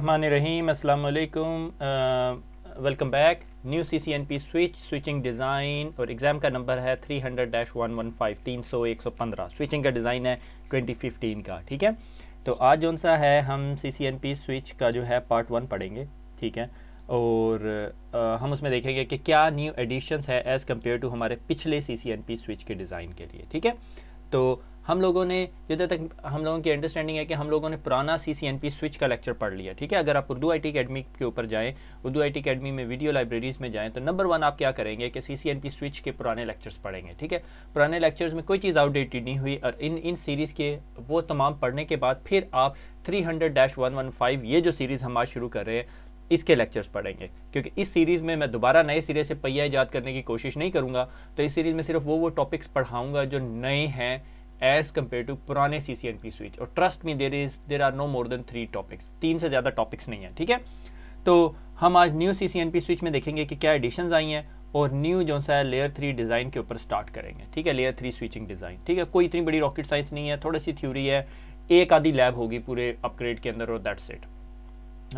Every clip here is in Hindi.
रहीम अस्सलाम वालेकुम welcome back new C C N P switch switching design और एग्ज़ाम का नंबर है three hundred dash one one five तीन सौ एक सौ पंद्रह स्विचिंग का डिज़ाइन है ट्वेंटी फिफ्टीन का ठीक है तो आज जो सा है हम C C N P switch का जो है पार्ट वन पढ़ेंगे ठीक है और आ, हम उसमें देखेंगे कि क्या न्यू एडिशंस है एज़ कम्पेयर टू हमारे पिछले C C N P switch के डिज़ाइन के लिए ठीक है तो हम लोगों ने जिधर तक हम लोगों की अंडरस्टैंडिंग है कि हम लोगों ने पुराना C C N P switch का लेक्चर पढ़ लिया ठीक है अगर आप उर्दू आई टी अकेडमी के ऊपर जाएँ उर्दू आई टी अकेडमी में वीडियो लाइब्रेरीज़ में जाएँ तो नंबर वन आप क्या करेंगे कि C C N P switch के पुराने लेक्चर्स पढ़ेंगे ठीक है पुराने लेक्चर्स में कोई चीज़ आउटडेटेड नहीं हुई और इन इन सीरीज़ के वो तमाम पढ़ने के बाद फिर आप three hundred dash one one five ये जो सीरीज़ हम आज शुरू कर रहे हैं इसके लेक्चर्स पढ़ेंगे क्योंकि इस सीरीज़ में मैं दोबारा नए सिरे से पहिया ईजाद करने की कोशिश नहीं करूँगा तो इस सीरीज़ में सिर्फ वो वो टॉपिक्स पढ़ाऊँगा जो नए हैं एज कम्पेयर टू पुराने C C N P switch और trust me there is there are no more than three topics तीन से ज़्यादा टॉपिक्स नहीं है ठीक है तो हम आज new C C N P switch में देखेंगे कि क्या एडिशन आई हैं और न्यू जो सा है लेयर थ्री डिज़ाइन के ऊपर स्टार्ट करेंगे ठीक है लेयर थ्री स्विचिंग डिज़ाइन ठीक है कोई इतनी बड़ी रॉकेट साइंस नहीं है थोड़ी सी थ्योरी है एक आधी लैब होगी पूरे अपग्रेड के अंदर और दैट सेट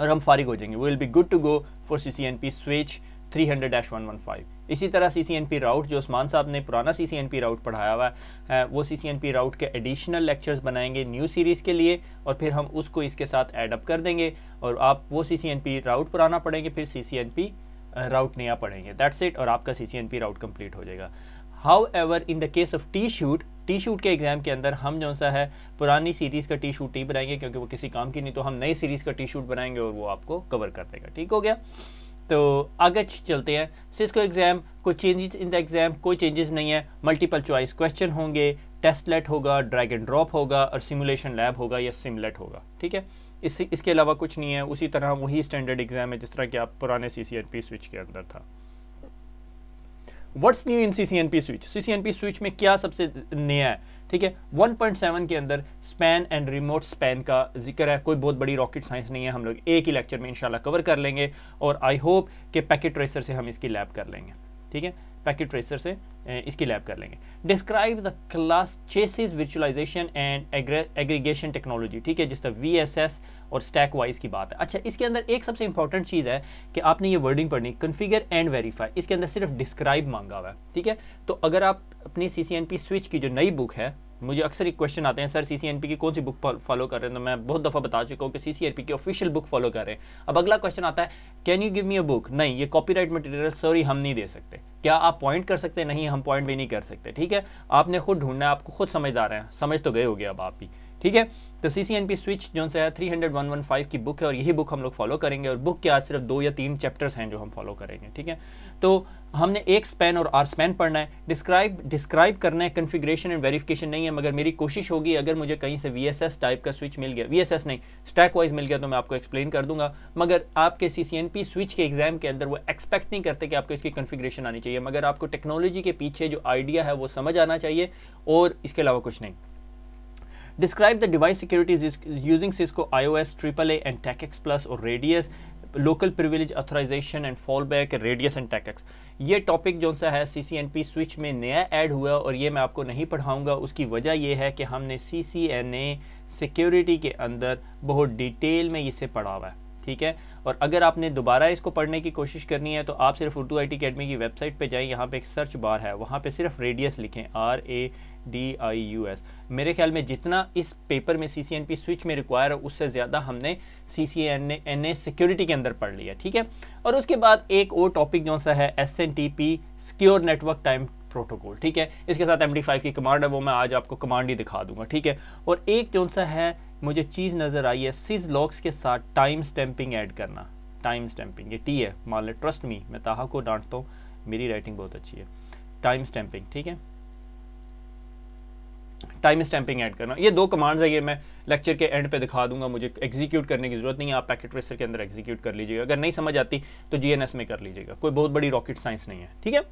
और हम फारिग हो जाएंगे will be good to go for C C N P switch three hundred dash one one five इसी तरह सी सी एन पी राउट जो उस्मान साहब ने पुराना सी सी एन पी राउट पढ़ाया हुआ है वो सी सी एन पी राउट के एडिशनल लेक्चर्स बनाएंगे न्यू सीरीज़ के लिए और फिर हम उसको इसके साथ एडअप कर देंगे और आप वो सी सी एन पी राउट पुराना पढ़ेंगे फिर सी सी एन पी राउट नया पढ़ेंगे दैट्स इट और आपका C C N P route complete हो जाएगा however in the case of T shoot T shoot के एग्ज़ाम के अंदर हम जो सा है पुरानी सीरीज़ का टी शूट नहीं बनाएंगे क्योंकि वो किसी काम की नहीं तो हम नई सीरीज़ का टी शूट बनाएंगे और वो आपको कवर कर देगा ठीक हो गया तो आगे चलते हैं सिस्को एग्ज़ाम कोई चेंजेस इन द एग्ज़ाम कोई चेंजेस नहीं है मल्टीपल चॉइस क्वेश्चन होंगे टेस्ट लेट होगा ड्रैग एंड ड्रॉप होगा और सिमुलेशन लैब होगा या सिमलेट होगा ठीक है इस इसके अलावा कुछ नहीं है उसी तरह वही स्टैंडर्ड एग्ज़ाम है जिस तरह कि आप पुराने C C N P switch के अंदर था what's new in C C N P switch C C N P switch में क्या सबसे नया है ठीक है 1.7 के अंदर स्पैन एंड रिमोट स्पैन का जिक्र है कोई बहुत बड़ी रॉकेट साइंस नहीं है हम लोग एक ही लेक्चर में इंशाल्लाह कवर कर लेंगे और आई होप कि पैकेट ट्रेसर से हम इसकी लैब कर लेंगे ठीक है पैकेट ट्रेसर से इसकी लैब कर लेंगे describe the class chassis virtualisation and aggregation technology ठीक है जिस तरह वी एस एस और स्टैक वाइज की बात है अच्छा इसके अंदर एक सबसे इंपॉर्टेंट चीज़ है कि आपने ये वर्डिंग पढ़नी कन्फिगर एंड वेरीफाई इसके अंदर सिर्फ डिस्क्राइब मांगा हुआ है ठीक है तो अगर आप अपनी C C N P switch की जो नई बुक है मुझे अक्सर एक क्वेश्चन आते हैं सर सी की कौन सी बुक फॉलो कर रहे हैं तो मैं बहुत दफ़ा बता चुका हूँ कि सी की ऑफिशियल बुक फॉलो कर रहे हैं अब अगला क्वेश्चन आता है can you give me a book नहीं ये कॉपीराइट मटेरियल सॉरी हम नहीं दे सकते क्या आप पॉइंट कर सकते नहीं हम पॉइंट भी नहीं कर सकते ठीक है आपने खुद ढूंढना है आपको खुद समझदार हैं समझ तो गए हो अब आप भी ठीक है तो C C N P switch जो है three hundred one one five की बुक है और यही बुक हम लोग फॉलो करेंगे और बुक के आज सिर्फ दो या तीन चैप्टर्स हैं जो हम फॉलो करेंगे ठीक है तो हमने एक स्पेन और आर स्पेन पढ़ना है डिस्क्राइब डिस्क्राइब करना है कन्फिग्रेशन एंड वेरिफिकेशन नहीं है मगर मेरी कोशिश होगी अगर मुझे कहीं से वी टाइप का स्विच मिल गया वी नहीं स्टैक वाइज मिल गया तो मैं आपको एक्सप्लेन कर दूंगा मगर आपके सी स्विच के एग्जाम के अंदर वो एक्सपेक्ट नहीं करते कि आपको इसकी कन्फिग्रेशन आनी चाहिए मगर आपको टेक्नोलॉजी के पीछे जो आइडिया है वो समझ आना चाहिए और इसके अलावा कुछ नहीं Describe the device security using Cisco iOS, AAA, and TechX Plus or Radius local privilege authorization and fall back radius and TACACS ये टॉपिक जो सा है C C N P switch में नया ऐड हुआ और ये मैं आपको नहीं पढ़ाऊँगा उसकी वजह यह है कि हमने C C N A security के अंदर बहुत डिटेल में इसे पढ़ा हुआ है ठीक है और अगर आपने दोबारा इसको पढ़ने की कोशिश करनी है तो आप सिर्फ उर्दू आई टी अकेडमी की वेबसाइट पर जाएँ यहाँ पर एक सर्च बार है वहाँ पर सिर्फ रेडियस लिखें R A D I U S मेरे ख्याल में जितना इस पेपर में C C N P switch में रिक्वायर है उससे ज़्यादा हमने C C N N A security के अंदर पढ़ लिया ठीक है और उसके बाद एक और टॉपिक जो सा है S N T P secure network time protocol ठीक है इसके साथ एम डी फाइव की कमांड है वो मैं आज आपको कमांड ही दिखा दूंगा ठीक है और एक जो सा है मुझे चीज़ नज़र आई है सिज लॉक्स के साथ टाइम स्टैंपिंग ऐड करना टाइम स्टैंपिंग ये टी है मान लें ट्रस्ट मी मैं ताहा को डांटता हूँ मेरी राइटिंग बहुत अच्छी है टाइम स्टैंपिंग ठीक है टाइम स्टैम्पिंग ऐड करना ये दो कमांड्स है ये मैं लेक्चर के एंड पे दिखा दूंगा मुझे एग्जीक्यूट करने की जरूरत नहीं है आप पैकेट ट्रेसर के अंदर एग्जीक्यूट कर लीजिएगा अगर नहीं समझ आती तो जीएनएस में कर लीजिएगा कोई बहुत बड़ी रॉकेट साइंस नहीं है ठीक है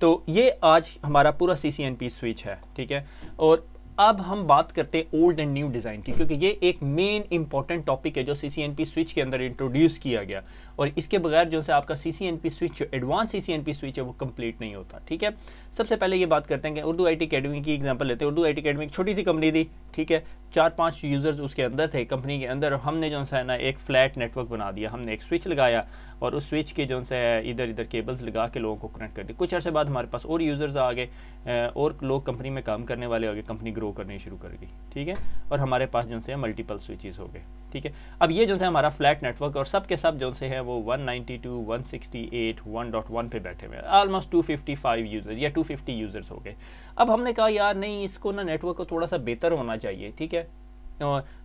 तो ये आज हमारा पूरा C C N P switch है ठीक है और अब हम बात करते हैं ओल्ड एंड न्यू डिज़ाइन की क्योंकि ये एक मेन इंपॉर्टेंट टॉपिक है जो C C N P switch के अंदर इंट्रोड्यूस किया गया और इसके बगैर जो है आपका C C N P switch जो advance C C N P switch है वो कंप्लीट नहीं होता ठीक है सबसे पहले ये बात करते हैं कि उर्दू आई टी अकेडमी की एग्जांपल लेते हैं उर्दू आई टी अकेडमी एक छोटी सी कंपनी थी ठीक है चार पांच यूज़र्स उसके अंदर थे कंपनी के अंदर हमने जो है ना एक फ्लैट नेटवर्क बना दिया हमने एक स्विच लगाया और उस स्विच के जो है इधर इधर केबल्स लगा के लोगों को कनेक्ट कर दिया कुछ अर्से बाद हमारे पास और यूज़र्स आ गए और लोग कंपनी में काम करने वाले हो गए कंपनी ग्रो करनी शुरू कर गई ठीक है और हमारे पास जो है मल्टीपल स्विचेज हो गए ठीक है अब ये जो है हमारा फ्लैट नेटवर्क और सब के सब जो से है वो वन 168, टू पे बैठे हुए हैं ऑलमोस्ट 255 यूज़र्स या टू यूज़र्स हो गए अब हमने कहा यार नहीं इसको ना नेटवर्क को थोड़ा सा बेहतर होना चाहिए ठीक है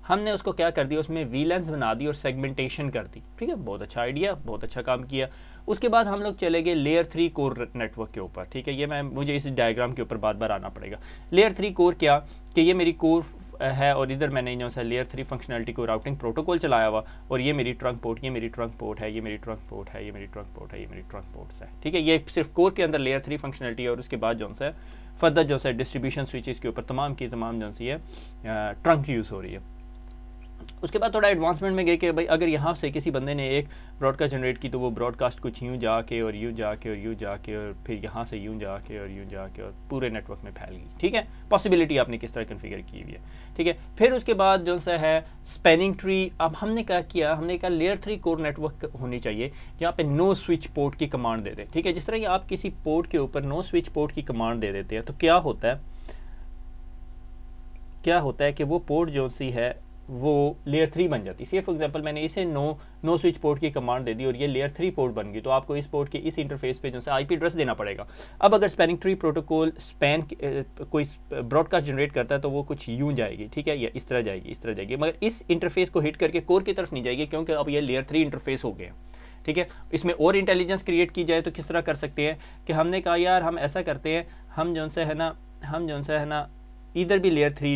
हमने उसको क्या कर दिया उसमें वी लेंस बना दी और सेगमेंटेशन कर दी ठीक है बहुत अच्छा आइडिया बहुत अच्छा काम किया उसके बाद हम लोग चले गए लेयर थ्री कोर नेटवर्क के ऊपर ठीक है ये मैं मुझे इस डायग्राम के ऊपर बार बार आना पड़ेगा लेयर थ्री कोर क्या कि ये मेरी कोर है और इधर मैंने जो सा लेयर थ्री फंक्शनलिटी को राउटिंग प्रोटोकॉल चलाया हुआ और ये मेरी ट्रंक पोर्ट ये मेरी ट्रंक पोर्ट है ये मेरी ट्रंक पोर्ट है ये मेरी ट्रंक पोर्ट है ये मेरी ट्रंक पोर्ट्स है ठीक है ये सिर्फ कोर के अंदर लेयर थ्री फंक्शनलिटी है और उसके बाद जो है फर्दर जो है डिस्ट्रीब्यूशन स्विचेस के ऊपर तमाम की तमाम जो है ट्रंक यूज़ हो रही है उसके बाद थोड़ा एडवांसमेंट में गए कि भाई अगर यहाँ से किसी बंदे ने एक ब्रॉडकास्ट जनरेट की तो वो ब्रॉडकास्ट कुछ यूँ जाके और यूँ जाके और यूँ जाके और फिर यहाँ से यूँ जाके और यूँ जाके और पूरे नेटवर्क में फैल गई ठीक है पॉसिबिलिटी आपने किस तरह कन्फिगर की हुई है ठीक है फिर उसके बाद जो सा है स्पेनिंग ट्री अब हमने क्या किया हमने कहा लेयर थ्री कोर नेटवर्क होनी चाहिए जहाँ पे नो स्विच पोर्ट की कमांड दे दें ठीक है जिस तरह आप किसी पोर्ट के ऊपर नो स्विच पोर्ट की कमांड दे देते हैं तो क्या होता है क्या होता है कि वो पोर्ट जो सी है वो लेयर थ्री बन जाती है फॉर एग्जांपल मैंने इसे नो नो स्विच पोर्ट की कमांड दे दी और ये लेयर थ्री पोर्ट बन गई तो आपको इस पोर्ट के इस इंटरफेस पे जो है आईपी एड्रेस देना पड़ेगा अब अगर स्पैनिंग ट्री प्रोटोकॉल स्पैन कोई ब्रॉडकास्ट जनरेट करता है तो वो कुछ यूं जाएगी ठीक है या इस तरह जाएगी इस तरह जाएगी मगर इस इंटरफेस को हिट करके कोर की तरफ नहीं जाएगी क्योंकि अब ये लेयर थ्री इंटरफेस हो गए ठीक है इसमें और इंटेलिजेंस क्रिएट की जाए तो किस तरह कर सकते हैं कि हमने कहा यार हम ऐसा करते हैं हम जो है ना हम जो है ना इधर भी लेयर थ्री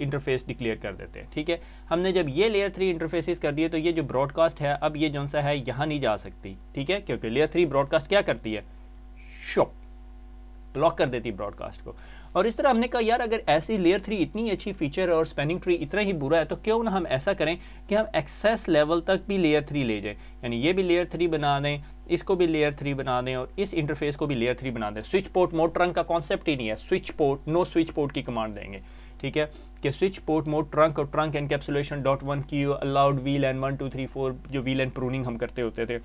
इंटरफेस डिक्लेयर कर देते हैं ठीक है हमने जब ये लेयर थ्री इंटरफेसिस कर दिए तो ये जो ब्रॉडकास्ट है अब ये जौन सा है यहाँ नहीं जा सकती ठीक है क्योंकि लेयर थ्री ब्रॉडकास्ट क्या करती है शो ब्लॉक कर देती ब्रॉडकास्ट को और इस तरह हमने कहा यार अगर ऐसी लेयर थ्री इतनी अच्छी फीचर है और स्पेनिंग ट्री इतना ही बुरा है तो क्यों ना हम ऐसा करें कि हम एक्सेस लेवल तक भी लेयर थ्री ले जाएं यानी ये भी लेयर थ्री बना दें इसको भी लेयर थ्री बना दें और इस इंटरफेस को भी लेयर थ्री बना दें स्विच पोर्ट मोड ट्रंक का कॉन्सेप्ट ही नहीं है switch port no switch port की कमांड देंगे ठीक है कि स्विच पोर्ट मोड ट्रंक और trunk encapsulation dot one की allowed VLAN one two three four जो वील एंड प्रूनिंग हम करते होते थे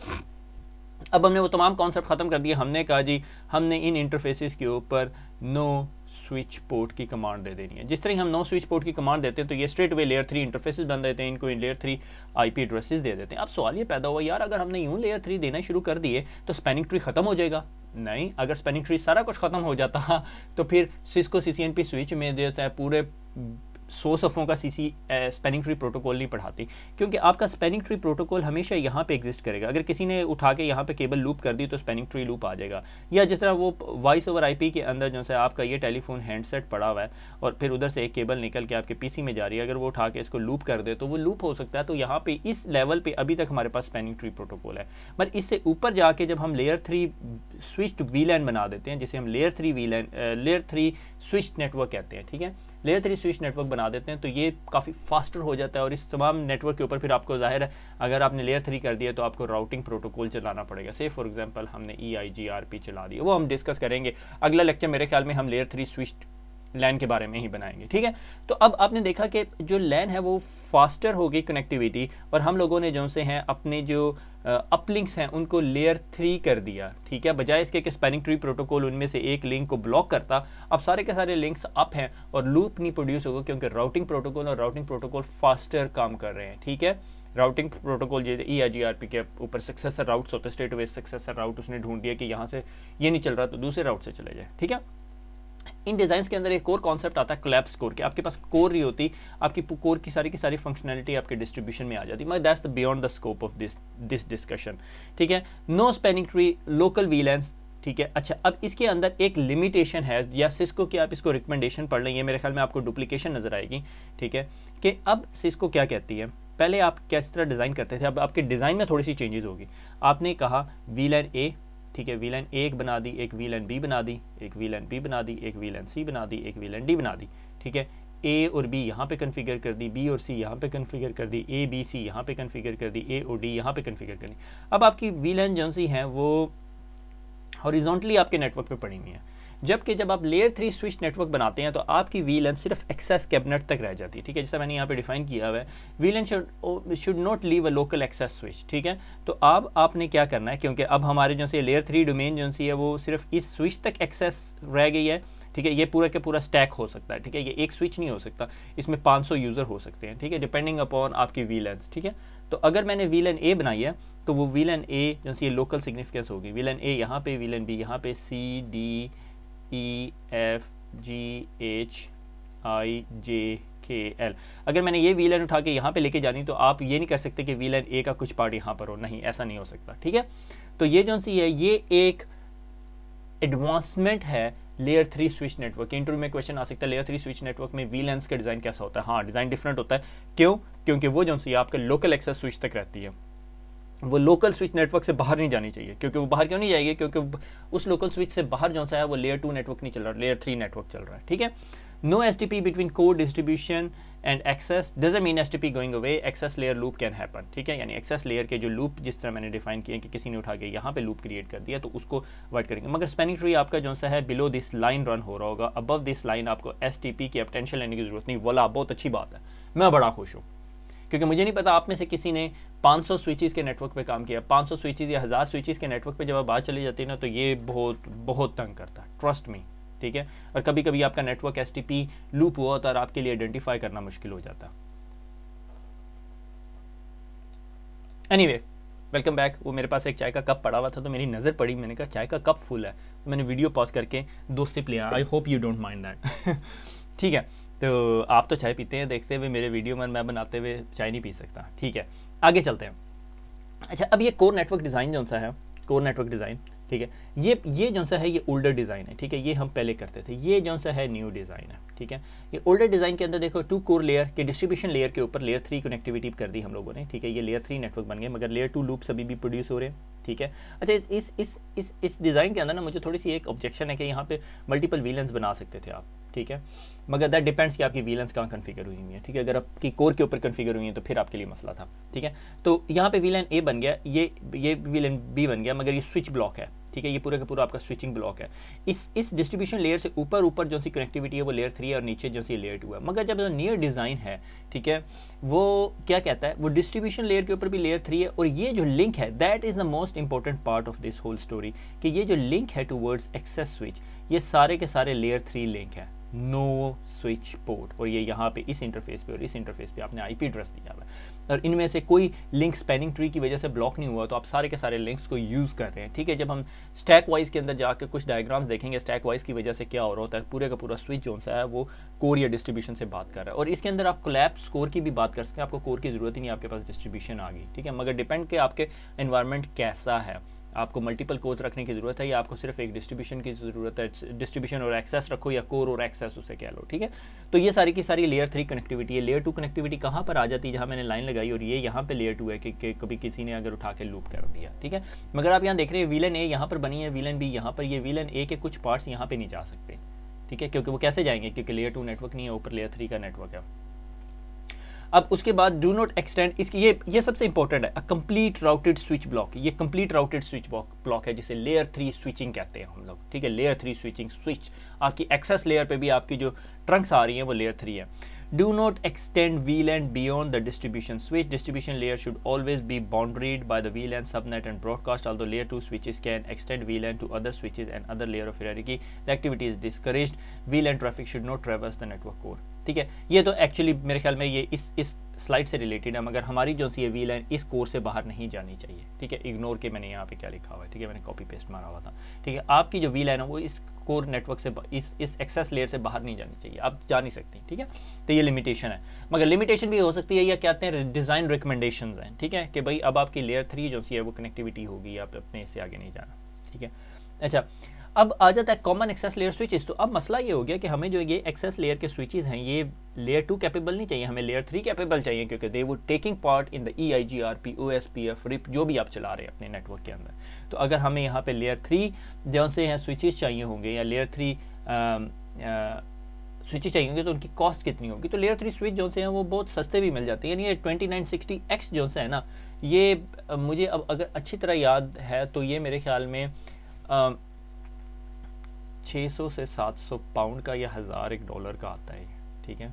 अब हमने वो तमाम कॉन्सेप्ट ख़त्म कर दिए हमने कहा जी हमने इन इंटरफेसेस के ऊपर नो स्विच पोर्ट की कमांड दे देनी है जिस तरह हम नो स्विच पोर्ट की कमांड देते हैं तो ये straight way layer three interface बन देते हैं इनको लेयर थ्री आईपी एड्रेसेस दे देते हैं अब सवाल ये पैदा हुआ यार अगर हमने यूँ लेयर थ्री देना शुरू कर दिए तो स्पेनिंग ट्री खत्म हो जाएगा नहीं अगर स्पेनिंग ट्री सारा कुछ ख़त्म हो जाता तो फिर सिसको सी स्विच में देता है पूरे सौ सफ़ों का सीसी स्पेनिंग ट्री प्रोटोकॉल नहीं पढ़ाती क्योंकि आपका स्पेनिंग ट्री प्रोटोकॉल हमेशा यहाँ पे एग्जिस्ट करेगा अगर किसी ने उठा के यहाँ पे केबल लूप कर दी तो स्पेनिंग ट्री लूप आ जाएगा या जिस तरह वो वॉइस ओवर आईपी के अंदर जो है आपका ये टेलीफोन हैंडसेट पड़ा हुआ है और फिर उधर से एक केबल निकल के आपके पी में जा रही है अगर वो उठा के इसको लूप कर दे तो वो लूप हो सकता है तो यहाँ पर इस लेवल पर अभी तक हमारे पास स्पेनिंग ट्री प्रोटोकॉल है बट इससे ऊपर जाके जब हम लेयर थ्री स्विच वी बना देते हैं जिसे हम layer three V layer three switch network कहते हैं ठीक है लेयर थ्री स्विच नेटवर्क बना देते हैं तो ये काफ़ी फास्टर हो जाता है और इस तमाम नेटवर्क के ऊपर फिर आपको जाहिर है अगर आपने लेयर थ्री कर दिया तो आपको राउटिंग प्रोटोकॉल चलाना पड़ेगा से फॉर एग्जाम्पल हमने ई आई जी आर पी चला दिया वो हम डिस्कस करेंगे अगला लेक्चर मेरे ख्याल में हम लेयर थ्री स्विच लैन के बारे में ही बनाएंगे ठीक है तो अब आपने देखा कि जो लैन है वो फास्टर होगी कनेक्टिविटी और हम लोगों ने जो से हैं अपने जो अपलिंक्स हैं उनको लेयर थ्री कर दिया ठीक है बजाय इसके कि स्पेनिंग ट्री प्रोटोकॉल उनमें से एक लिंक को ब्लॉक करता अब सारे के सारे लिंक्स अप हैं और लूप नहीं प्रोड्यूस होगा क्योंकि राउटिंग प्रोटोकॉल और राउटिंग प्रोटोकॉल फास्टर काम कर रहे हैं ठीक है राउटिंग प्रोटोकॉल ये ई आई जी आर पी के ऊपर सक्सेसर राउट्स होते स्टेट वेज सक्सेसर राउट उसने ढूंढ दिया कि यहाँ से ये नहीं चल रहा तो दूसरे राउट से चले जाए ठीक है इन डिज़ाइन के अंदर एक और कॉन्सेप्ट आता है क्लैप स्कोर के आपके पास कोर नहीं होती आपकी कोर की सारी की सारी फंक्शनैलिटी आपके डिस्ट्रीब्यूशन में आ जाती है that's the beyond the scope of this this discussion ठीक है no spanning tree local VLANs ठीक है अच्छा अब इसके अंदर एक लिमिटेशन है या सिस्को की आप इसको रिकमेंडेशन पढ़ लेंगे मेरे ख्याल में आपको डुप्लीकेशन नज़र आएगी ठीक है कि अब सिस्को क्या कहती है पहले आप किस तरह डिज़ाइन करते थे अब आपके डिज़ाइन में थोड़ी सी चेंजेस होगी आपने कहा वीलर ए ठीक है वी लाइन एक बना दी एक वी लाइन बी बना दी एक वी लाइन बी बना दी एक वी लाइन सी बना दी एक वी लाइन डी बना दी ठीक है ए और बी यहाँ पे कन्फिगर कर दी बी और सी यहाँ पे कन्फिगर कर दी ए बी सी यहाँ पे कन्फिगर कर दी ए और डी यहाँ पे कन्फिगर कर दी अब आपकी वी लाइन जो सी हैं वो हॉरिजॉन्टली आपके नेटवर्क पे पड़ी हुई हैं जबकि जब आप लेयर थ्री स्विच नेटवर्क बनाते हैं तो आपकी वी लेंथ सिर्फ एक्सेस कैबिनेट तक रह जाती है ठीक है जैसा मैंने यहाँ पे डिफाइन किया हुआ है VLAN should not leave a local access switch ठीक है तो अब आपने क्या करना है क्योंकि अब हमारे जो से लेयर थ्री डोमेन जो सी है वो सिर्फ इस स्विच तक एक्सेस रह गई है ठीक है ये पूरा के पूरा स्टैक हो सकता है ठीक है ये एक स्विच नहीं हो सकता इसमें पाँच यूज़र हो सकते हैं ठीक है डिपेंडिंग अपॉन आपकी वी लेंथ ठीक है तो अगर मैंने वी लेन ए बनाई है तो वो वी लेन ए जो सी लोकल सिग्निफिकेंस होगी वी लेन ए यहाँ पे वी लेन बी यहाँ पे C D E F G H I J K L अगर मैंने ये वी उठा के यहाँ पे लेके जानी तो आप ये नहीं कर सकते कि वी ए का कुछ पार्ट यहाँ पर हो नहीं ऐसा नहीं हो सकता ठीक है तो ये जो सी है ये एक एडवांसमेंट है layer three switch network interview में क्वेश्चन आ सकता है लेयर थ्री स्विच नेटवर्क में वी लेंस का डिज़ाइन कैसा होता है हाँ डिज़ाइन डिफरेंट होता है क्यों क्योंकि वो जो सी आपके लोकल एक्सेस स्विच तक रहती है वो लोकल स्विच नेटवर्क से बाहर नहीं जानी चाहिए क्योंकि वो बाहर क्यों नहीं जाएगी क्योंकि उस लोकल स्विच से बाहर जो सा है वो लेयर टू नेटवर्क नहीं चल रहा लेयर थ्री नेटवर्क चल रहा है ठीक है no S no STP between core distribution and mean S T P going away access layer loop can happen ठीक है यानी एक्सेस लेयर के जो लूप जिस तरह मैंने डिफाइन किए कि किसी ने उठा के यहाँ पे लूप क्रिएट कर दिया तो उसको अवॉइड करेंगे मगर स्पेनिंग ट्री आपका जो सा है बिलो दिस लाइन रन हो रहा होगा अबव दिस लाइन आपको एस पी की पोटेंशियल लेने की जरूरत नहीं वोला बहुत अच्छी बात है मैं बड़ा खुश हूँ क्योंकि मुझे नहीं पता आप में से किसी ने 500 स्विचेस के नेटवर्क पे काम किया 500 स्विचेस या हज़ार स्विचेस के नेटवर्क पे जब आप बाहर चली जाती है ना तो ये बहुत बहुत तंग करता है ट्रस्ट मी ठीक है और कभी कभी आपका नेटवर्क एस लूप हुआ होता है और आपके लिए आइडेंटिफाई करना मुश्किल हो जाता एनी वे वेलकम बैक वो मेरे पास एक चाय का कप पड़ा हुआ था तो मेरी नज़र पड़ी मैंने कहा चाय का कप फुल है तो मैंने वीडियो पॉज करके दोस्त सिप I hope you don't mind that ठीक है तो आप तो चाय पीते हैं देखते हुए मेरे वीडियो में मैं बनाते हुए चाय नहीं पी सकता ठीक है आगे चलते हैं अच्छा अब ये कोर नेटवर्क डिज़ाइन जो सा है कोर नेटवर्क डिज़ाइन ठीक है ये ये जो सा है ये ओल्डर डिज़ाइन है ठीक है ये हम पहले करते थे ये जो सा है न्यू डिज़ाइन है ठीक है ये ओल्डर डिज़ाइन के अंदर देखो टू कोर लेयर के डिस्ट्रीब्यूशन लेयर के ऊपर लेयर थ्री कनेक्टिविटी कर दी हम लोगों ने ठीक है ये लेयर थ्री नेटवर्क बन गए मगर लेयर टू लूप सभी भी प्रोड्यूस हो रहे हैं ठीक है अच्छा इस इस इस इस डिज़ाइन के अंदर ना मुझे थोड़ी सी एक ऑब्जेक्शन है कि यहाँ पे मल्टीपल वीलेंस बना सकते थे आप ठीक है मगर दैट डिपेंड्स कि आपकी वीलेंस कहाँ कन्फिगर हुई हुई है ठीक है अगर आपकी कोर के ऊपर कन्फिगर हुई है तो फिर आपके लिए मसला था ठीक है तो यहाँ पे वीलेन ए बन गया ये ये वीलेन बी बन गया मगर ये स्विच ब्लॉक है ठीक है ये पूरा का पूरा आपका स्विचिंग ब्लॉक है इस इस डिस्ट्रीब्यूशन लेयर से ऊपर ऊपर जो सी कनेक्टिविटी है वो लेयर थ्री है और नीचे जो सी लेयर टू है मगर जब जो नियर डिज़ाइन है ठीक है वो क्या कहता है वो डिस्ट्रीब्यूशन लेयर के ऊपर भी लेयर थ्री है और ये जो लिंक है that is the most important part of this whole story कि ये जो लिंक है वर्ड्स एक्सेस स्विच ये सारे के सारे लेयर थ्री लिंक है नो स्विच पोर्ट और ये यहाँ पे इस इंटरफेस पे और इस इंटरफेस पे आपने आईपी एड्रेस दिया हुआ है और इनमें से कोई लिंक स्पेनिंग ट्री की वजह से ब्लॉक नहीं हुआ तो आप सारे के सारे लिंक्स को यूज़ कर रहे हैं ठीक है जब हम स्टैक वाइज के अंदर जाकर कुछ डायग्राम्स देखेंगे स्टैक वाइज की वजह से क्या हो रहा होता है पूरे का पूरा स्विच जो सा है वो कोर या डिस्ट्रीब्यूशन से बात कर रहा है और इसके अंदर आप क्लैप स्कोर की भी बात कर सकते हैं आपको कोर की ज़रूरत ही नहीं आपके पास डिस्ट्रीब्यूशन आ गई ठीक है मगर डिपेंड के आपके इन्वायरमेंट कैसा है आपको मल्टीपल कोर्स रखने की ज़रूरत है या आपको सिर्फ एक डिस्ट्रीब्यूशन की ज़रूरत है डिस्ट्रीब्यूशन और एक्सेस रखो या कोर और एक्सेस उसे कह लो ठीक है तो ये सारी की सारी लेयर थ्री कनेक्टिविटी है लेयर टू कनेक्टिविटी कहाँ पर आ जाती है जहाँ मैंने लाइन लगाई और ये यहाँ पर लेयर टू है कि, कि कभी किसी ने अगर उठा के लूप कर दिया ठीक है मगर आप यहाँ देख रहे हैं वीलन ए यहाँ पर बनी है वीलन बी यहाँ पर ये वीलन ए के कुछ पार्ट्स यहाँ पर नहीं जा सकते ठीक है क्योंकि वो कैसे जाएंगे क्योंकि लेयर टू नेटवर्क नहीं है ऊपर लेयर थ्री का नेटवर्क है अब उसके बाद डू नॉट एक्सटेंड इसकी ये ये सबसे इंपॉर्टेंट है कंप्लीट राउटेड स्विच ब्लॉक ये कंप्लीट राउटेड स्विच ब्लॉक है जिसे लेयर थ्री स्विचिंग कहते हैं हम लोग ठीक है लेयर थ्री स्विचिंग स्विच आपकी एक्सेस लेयर पे भी आपकी जो ट्रंक्स आ रही हैं वो लेयर थ्री है do not extend VLAN beyond the distribution switch. Distribution layer should always be boundaried by the VLAN subnet and broadcast, although layer 2 switches can extend VLAN to other switches and other layer of hierarchy. The activity is discouraged. VLAN traffic should not traverse the network core. ठीक है ये तो एक्चुअली मेरे ख्याल में ये इस इस स्लाइड से रिलेटेड है मगर हमारी जो सी ये वी लाइन इस कोर्स से बाहर नहीं जानी चाहिए ठीक है इग्नोर के मैंने यहाँ पे क्या लिखा हुआ है ठीक है मैंने कॉपी पेस्ट मारा हुआ था ठीक है आपकी जो वी लाइन है वो इस कोर नेटवर्क से इस इस एक्सेस लेयर से बाहर नहीं जानी चाहिए आप जा नहीं सकती ठीक है तो ये लिमिटेशन है मगर लिमिटेशन भी हो सकती है या क्या कहते हैं डिज़ाइन रिकमेंडेशन हैं ठीक है कि भाई अब आपकी लेयर थ्री जो सी है वो कनेक्टिविटी होगी आप अपने इससे आगे नहीं जाना ठीक है अच्छा अब आ जाता है कॉमन एक्सेस लेयर स्विचेस तो अब मसला ये हो गया कि हमें जो ये एक्सेस लेयर के स्विचेस हैं ये लेयर टू कैपेबल नहीं चाहिए हमें लेयर थ्री कैपेबल चाहिए क्योंकि दे वो taking part in the E I G R P O S P F RIP जो भी आप चला रहे हैं अपने नेटवर्क के अंदर तो अगर हमें यहाँ पे लेयर थ्री जो से यहाँ स्विचेज चाहिए होंगे या लेयर थ्री स्विचेज चाहिए होंगे तो उनकी कॉस्ट कितनी होगी तो लेयर थ्री स्विच जो से हैं वो बहुत सस्ते भी मिल जाते हैं यानी ये ट्वेंटी नाइन सिक्सटी एक्स जो से है ना ये मुझे अब अगर अच्छी तरह याद है तो ये मेरे ख्याल में 600 से 700 पाउंड का या हज़ार एक डॉलर का आता है ठीक है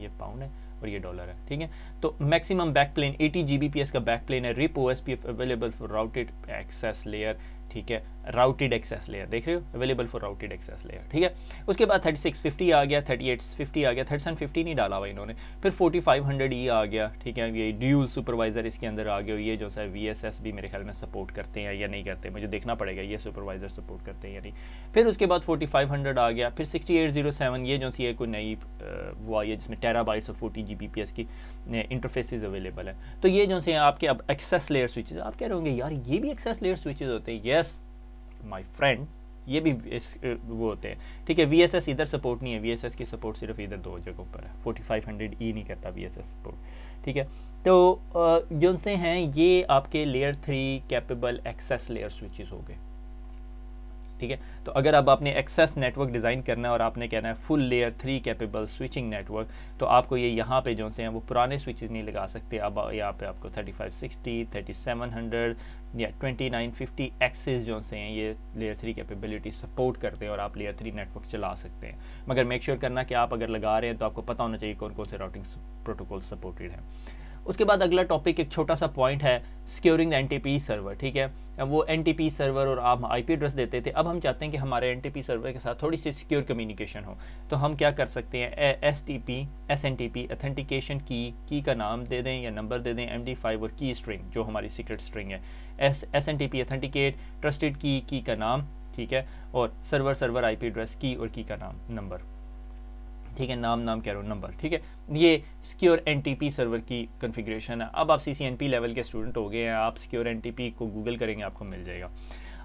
ये पाउंड है और ये डॉलर है ठीक है तो maximum backplane eighty G का बैक प्लेन है RIP OSPF available for routed access layer ठीक है राउटेड एक्सेस लेयर देख रहे हो available for routed access layer ठीक है उसके बाद थर्टी सिक्स फिफ्टी आ गया थर्टी एट फिफ्टी आ गया थर्टी सेवन फिफ्टी नहीं डाला हुआ इन्होंने फिर फोर्टी फाइव हंड्रेड ई आ गया ठीक है ये ड्यूल सुपरवाइजर इसके अंदर आ गया ये जो है वी एस एस भी मेरे ख्याल में सपोर्ट करते हैं या नहीं करते मुझे देखना पड़ेगा ये सुपरवाइजर सपोर्ट करते हैं या नहीं फिर उसके बाद फोर्टी फाइव हंड्रेड आ गया फिर सिक्सटी एट जीरो सेवन ये जो सी है कोई नई वो आई है जिसमें बाइट्स और forty G B P S की इंटरफेसिस अवेलेबल है तो ये जो से आपके अब एक्सेस लेयर स्विचेज आप कह रहे होंगे यार ये भी एक्सेस लेयर स्विचेज होते हैं येस माय फ्रेंड ये भी इस वो होते हैं ठीक है वी एस एस इधर सपोर्ट नहीं है वी एस एस की सपोर्ट सिर्फ इधर दो जगहों पर है फोर्टी फाइव हंड्रेड ई नहीं करता वी एस एस सपोर्ट ठीक है तो जो से हैं ये आपके layer three capable access layer switches हो गए ठीक है तो अगर अब आपने एक्सेस नेटवर्क डिज़ाइन करना है और आपने कहना है full layer three capable switching network तो आपको ये यहाँ पे जो से हैं वो पुराने स्विचेस नहीं लगा सकते अब यहाँ पे आपको 3560, 3700 या 2950 एक्सेस जो से हैं ये लेयर थ्री कैपेबिलिटी सपोर्ट करते हैं और आप लेयर थ्री नेटवर्क चला सकते हैं मगर मेक श्योर sure करना कि आप अगर लगा रहे हैं तो आपको पता होना चाहिए कौन कौन से राउटिंग प्रोटोकॉल सपोर्टेड हैं उसके बाद अगला टॉपिक एक छोटा सा पॉइंट है सिक्योरिंग द एन सर्वर ठीक है वो एन सर्वर और आप आई एड्रेस देते थे अब हम चाहते हैं कि हमारे एन सर्वर के साथ थोड़ी सी सिक्योर कम्युनिकेशन हो तो हम क्या कर सकते हैं S T P S N T P authentication की की का नाम दे दें या नंबर दे दें एम डी फाइव और की स्ट्रिंग जो हमारी सीक्रेट स्ट्रिंग है S S N T P authenticate trusted की की का नाम ठीक है और सर्वर सर्वर पी एड्रेस की और की का नाम नंबर ठीक है नाम नाम कह रहा हूँ नंबर ठीक है ये सिक्योर एन सर्वर की कन्फिग्रेशन है अब आप सी लेवल के स्टूडेंट हो गए हैं आप सिक्योर एन को गूगल करेंगे आपको मिल जाएगा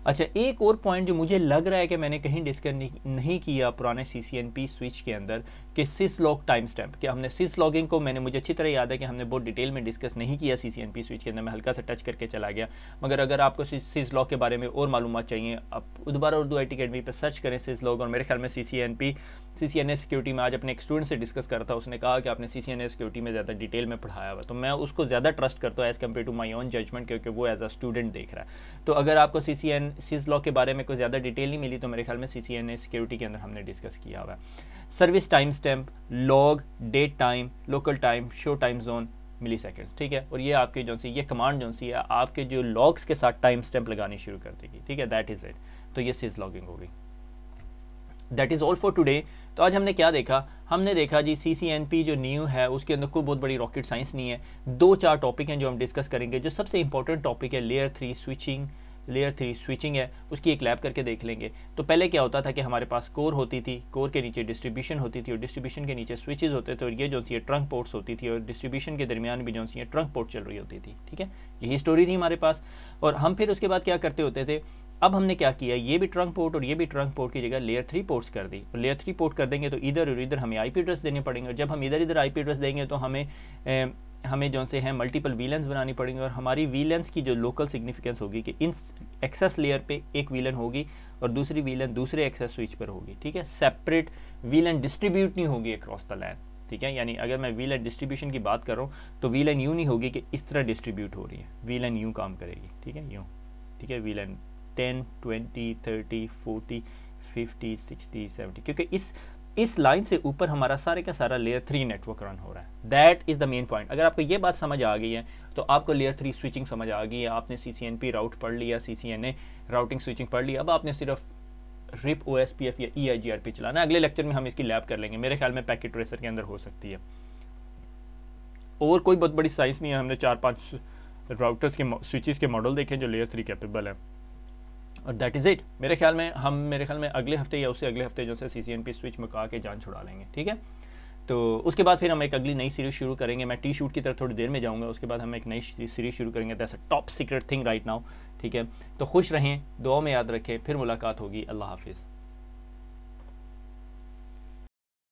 अच्छा एक और पॉइंट जो मुझे लग रहा है कि मैंने कहीं डिस्कस नहीं किया पुराने C C N P switch के अंदर कि सिस लॉग टाइम स्टैम्प कि हमने सिस लॉगिंग को मैंने मुझे अच्छी तरह याद है कि हमने बहुत डिटेल में डिस्कस नहीं किया C C N P switch के अंदर मैं हल्का सा टच करके चला गया मगर अगर आपको सिस लॉग के बारे में और मालूम चाहिए आप दोबारा उर्दू आई टी अकेडमी पर सर्च करें सिस लॉग और मेरे ख्याल में C C N P C C N A security में आज अपने एक स्टूडेंट से डिस्कस करता था उसने कहा कि आपने सी सी एन ए सिक्योरिटी में ज़्यादा डिटेल में पढ़ाया हुआ तो मैं उसको ज़्यादा ट्रस्ट करता हूँ as compare to my own judgement क्योंकि वो एज अ स्टूडेंट देख रहा है तो अगर आपको C C N syslog के बारे में कोई ज़्यादा डिटेल नहीं मिली तो मेरे ख्याल में C C N A security के अंदर हमने डिस्कस किया हुआ service timestamp log date time local time show time zone milliseconds ठीक है और ये आपकी जो सी ये कमांड जो सी है आपके जो लॉग्स के साथ टाइम स्टैम्प लगानी शुरू कर देगी ठीक है दैट इज़ इट तो ये सीज लॉगिंग होगी that is all for today तो आज हमने क्या देखा हमने देखा जी सी सी एन पी जो न्यू है उसके अंदर कोई बहुत बड़ी रॉकेट साइंस नहीं है दो चार टॉपिक हैं जो हम डिस्कस करेंगे जो सबसे इंपॉर्टेंट टॉपिक है layer three switching layer three switching है उसकी एक लैब करके देख लेंगे तो पहले क्या होता था कि हमारे पास कोर होती थी कोर के नीचे डिस्ट्रीब्यूशन होती थी और डिस्ट्रीब्यूशन के नीचे स्विचेज होते थे और ये जो सी ट्रंक पोर्ट्स होती थी और डिस्ट्रीब्यूशन के दरमियान भी जो सी ट्रंक पोर्ट चल रही होती थी ठीक है यही स्टोरी थी हमारे पास और हम फिर उसके बाद क्या करते होते थे अब हमने क्या किया ये भी ट्रंक पोर्ट और ये भी ट्रंक पोर्ट की जगह लेयर थ्री पोर्ट्स कर दी और लेयर थ्री पोर्ट कर देंगे तो इधर और इधर हमें आईपी एड्रेस देने पड़ेंगे और जब हम इधर इधर आईपी एड्रेस देंगे तो हमें ए, हमें जो से है मल्टीपल वीलेंस बनानी पड़ेंगे और हमारी वीलेंस की जो लोकल सिग्निफिकेंस होगी कि इन एक्सेस लेयर पर एक वीलन होगी और दूसरी वीलन दूसरे एक्सेस स्विच पर होगी ठीक है सेपरेट वीलन डिस्ट्रीब्यूट नहीं होगी अक्रॉस द लैंड ठीक है यानी अगर मैं वीलन डिस्ट्रीब्यूशन की बात कर रहा हूँ तो वीलन यू नहीं होगी कि इस तरह डिस्ट्रीब्यूट हो रही है वीलन यू काम करेगी ठीक है यू ठीक है VLAN ten twenty thirty forty fifty sixty seventy क्योंकि इस इस लाइन से ऊपर हमारा सारे का सारा लेयर थ्री नेटवर्क रन हो रहा है that is the main point अगर आपको ये बात समझ आ गई है तो आपको लेयर थ्री स्विचिंग समझ आ गई है आपने सी सी एन पी राउट पढ़ लिया C C N A routing switching पढ़ लिया अब आपने सिर्फ RIP O S P F या E I G R P चलाना है अगले लेक्चर में हम इसकी लैब कर लेंगे मेरे ख्याल में पैकेट ट्रेसर के अंदर हो सकती है और कोई बहुत बड़ी साइंस नहीं है हमने चार पाँच राउटर्स के स्विचेस के मॉडल देखे जो लेयर थ्री कैपेबल है और दैट इज़ इट मेरे ख्याल में हम मेरे ख्याल में अगले हफ्ते या उससे अगले हफ्ते जो है C C N P switch मुका के जान छुड़ा लेंगे ठीक है तो उसके बाद फिर हम एक अगली नई सीरीज शुरू करेंगे मैं टी शूट की तरफ थोड़ी देर में जाऊँगा उसके बाद हम एक नई सीरीज शुरू करेंगे that's a top secret thing right now ठीक है तो खुश रहें दुआ में याद रखें फिर मुलाकात होगी अल्लाह हाफिज़